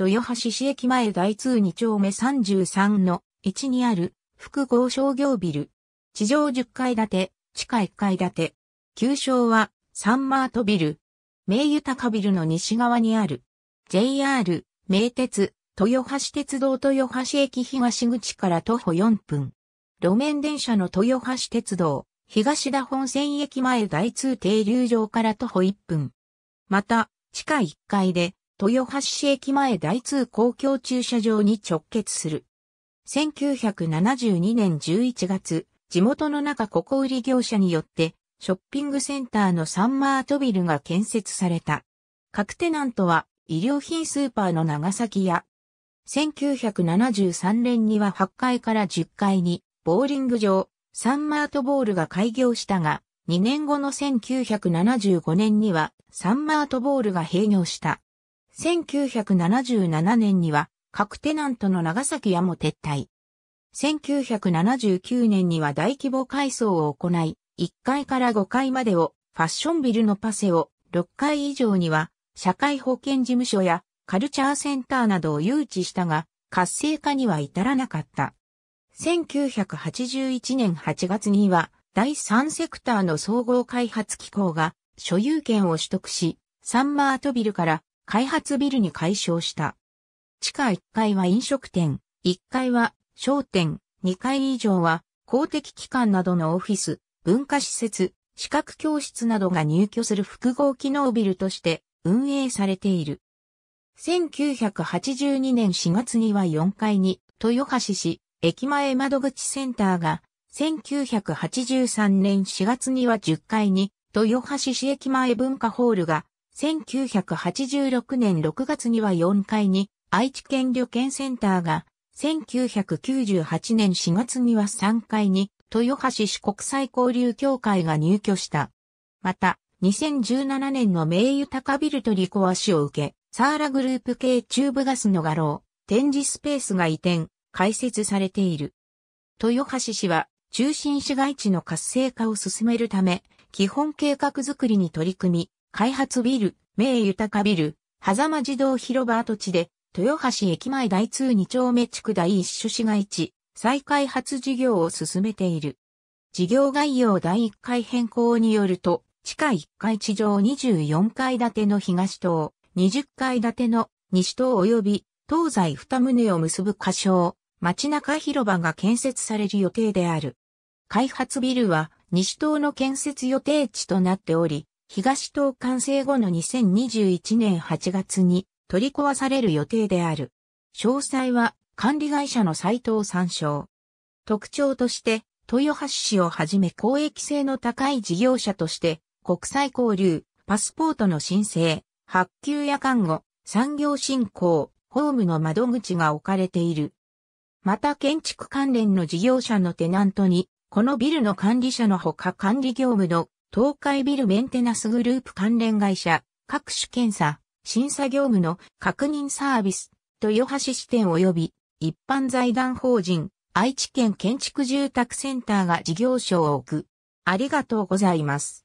豊橋市駅前大通2丁目33の1にある複合商業ビル。地上10階建て、地下1階建て。旧称はサンマートビル。名豊かビルの西側にある JR、名鉄、豊橋鉄道豊橋駅東口から徒歩4分。路面電車の豊橋鉄道、東田本線駅前大通停留場から徒歩1分。また、地下1階で豊橋市駅前大通公共駐車場に直結する。1972年11月、地元の中ここ売り業者によって、ショッピングセンターのサンマートビルが建設された。各テナントは、医療品スーパーの長崎や、1973年には8階から10階に、ボーリング場、サンマートボールが開業したが、2年後の1975年には、サンマートボールが閉業した。1977年には各テナントの長崎屋も撤退。1979年には大規模改装を行い、1階から5階までをファッションビルのパセを、6階以上には社会保険事務所やカルチャーセンターなどを誘致したが、活性化には至らなかった。1981年8月には第三セクターの総合開発機構が所有権を取得し、サンマートビルから開発ビルに改称した。地下1階は飲食店、1階は商店、2階以上は公的機関などのオフィス、文化施設、資格教室などが入居する複合機能ビルとして運営されている。1982年4月には4階に豊橋市駅前窓口センターが、1983年4月には10階に豊橋市駅前文化ホールが1986年6月には4階に愛知県旅券センターが、1998年4月には3階に豊橋市国際交流協会が入居した。また、2017年の名誉高ビルとリコア市を受け、サーラグループ系中部ガスの画廊、展示スペースが移転、開設されている。豊橋市は、中心市街地の活性化を進めるため、基本計画づくりに取り組み、開発ビル、名豊ビル、狭間自動広場跡地で、豊橋駅前第通2丁目地区第1種市街地、再開発事業を進めている。事業概要第1回変更によると、地下1階地上24階建ての東棟、20階建ての西棟及び東西2棟を結ぶ仮称、街中広場が建設される予定である。開発ビルは西棟の建設予定地となっており、東東完成後の2021年8月に取り壊される予定である。詳細は管理会社のサイトを参照。特徴として、豊橋市をはじめ公益性の高い事業者として、国際交流、パスポートの申請、発給や看護、産業振興、ホームの窓口が置かれている。また建築関連の事業者のテナントに、このビルの管理者のほか管理業務の東海ビルメンテナスグループ関連会社、各種検査、審査業務の確認サービス、豊橋支店及び一般財団法人、愛知県建築住宅センターが事業所を置く。ありがとうございます。